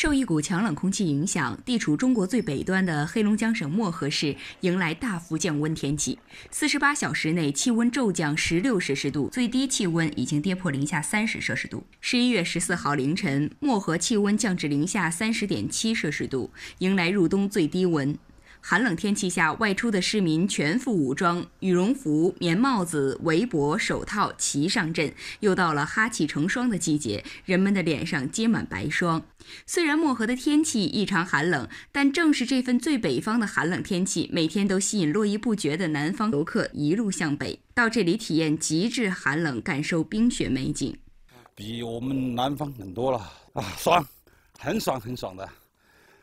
受一股强冷空气影响，地处中国最北端的黑龙江省漠河市迎来大幅降温天气。四十八小时内气温骤降十六摄氏度，最低气温已经跌破零下三十摄氏度。十一月十四号凌晨，漠河气温降至零下三十点七摄氏度，迎来入冬最低温。寒冷天气下，外出的市民全副武装，羽绒服、棉帽子、围脖、手套齐上阵。又到了哈气成霜的季节，人们的脸上结满白霜。虽然漠河的天气异常寒冷，但正是这份最北方的寒冷天气，每天都吸引络绎不绝的南方游客一路向北，到这里体验极致寒冷，感受冰雪美景。比我们南方冷多了啊，爽，很爽很爽的。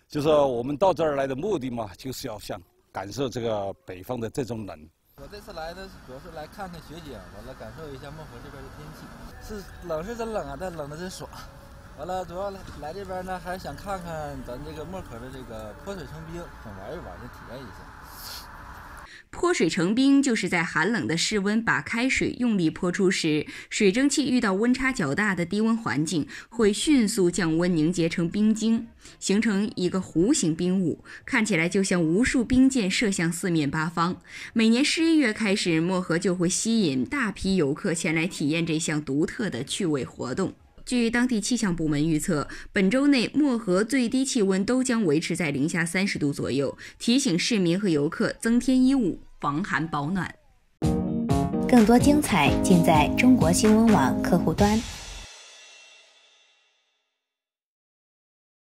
就是我们到这儿来的目的嘛，就是要想感受这个北方的这种冷。我这次来的主要是来看看雪景，完了感受一下漠河这边的天气，是冷是真冷啊，但冷的真爽。完了，主要来这边呢，还是想看看咱这个漠河的这个泼水成冰，想玩一玩，想体验一下。泼水成冰，就是在寒冷的室温把开水用力泼出时，水蒸气遇到温差较大的低温环境，会迅速降温凝结成冰晶，形成一个弧形冰雾，看起来就像无数冰箭射向四面八方。每年十一月开始，漠河就会吸引大批游客前来体验这项独特的趣味活动。据当地气象部门预测，本周内漠河最低气温都将维持在零下三十度左右，提醒市民和游客增添衣物，防寒保暖。更多精彩尽在中国新闻网客户端。